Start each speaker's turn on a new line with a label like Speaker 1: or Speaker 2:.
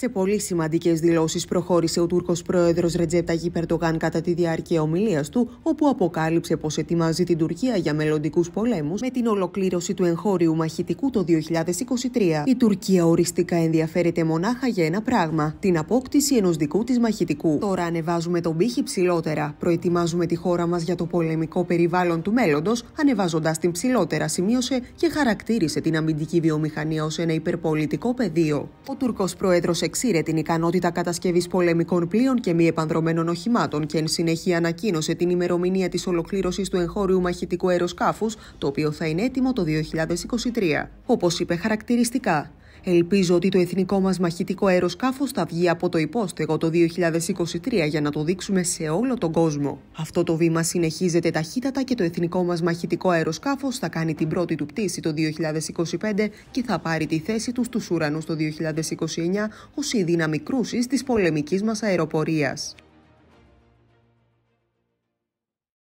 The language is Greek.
Speaker 1: Σε πολύ σημαντικές δηλώσεις προχώρησε ο Τούρκος πρόεδρος Ρετζέπτα Γη κατά τη διάρκεια ομιλίας του, όπου αποκάλυψε πως ετοιμάζει την Τουρκία για μελλοντικούς πολέμους με την ολοκλήρωση του εγχώριου μαχητικού το 2023. Η Τουρκία οριστικά ενδιαφέρεται μονάχα για ένα πράγμα: την απόκτηση ενός δικού της μαχητικού. Τώρα ανεβάζουμε τον πύχη ψηλότερα. Προετοιμάζουμε τη χώρα μας για το πολεμικό περιβάλλον του μέλλοντος, ανεβάζοντας την ψηλότερα, σημείωσε και χαρακτήρισε την αμυντική βιομηχανία ως ένα υπερπολιτικό πεδίο. Ο Τούρκος πρόεδρος εξήρε την ικανότητα κατασκευής πολεμικών πλοίων και μη επανδρομένων οχημάτων και εν συνεχεία ανακοίνωσε την ημερομηνία της ολοκλήρωσης του εγχώριου μαχητικού αεροσκάφους, το οποίο θα είναι έτοιμο το 2023. Όπως είπε χαρακτηριστικά, Ελπίζω ότι το εθνικό μας μαχητικό αεροσκάφος θα βγει από το υπόστεγο το 2023 για να το δείξουμε σε όλο τον κόσμο. Αυτό το βήμα συνεχίζεται ταχύτατα και το εθνικό μας μαχητικό αεροσκάφος θα κάνει την πρώτη του πτήση το 2025 και θα πάρει τη θέση του στους ουρανούς το 2029 ως η δύναμη κρούσης της πολεμικής μας αεροπορίας.